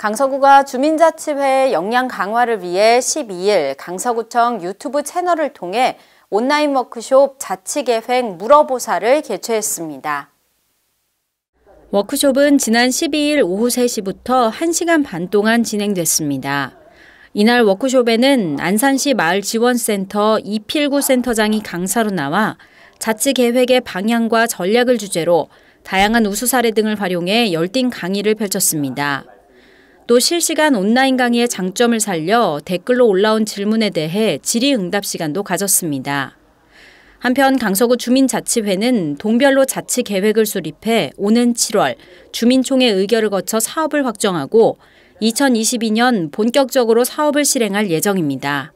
강서구가 주민자치회 의 역량 강화를 위해 12일 강서구청 유튜브 채널을 통해 온라인 워크숍 자치계획 물어보사를 개최했습니다. 워크숍은 지난 12일 오후 3시부터 1시간 반 동안 진행됐습니다. 이날 워크숍에는 안산시 마을지원센터 이필구 센터장이 강사로 나와 자치계획의 방향과 전략을 주제로 다양한 우수 사례 등을 활용해 열띤 강의를 펼쳤습니다. 또 실시간 온라인 강의의 장점을 살려 댓글로 올라온 질문에 대해 질의응답 시간도 가졌습니다. 한편 강서구 주민자치회는 동별로 자치 계획을 수립해 오는 7월 주민총회 의결을 거쳐 사업을 확정하고 2022년 본격적으로 사업을 실행할 예정입니다.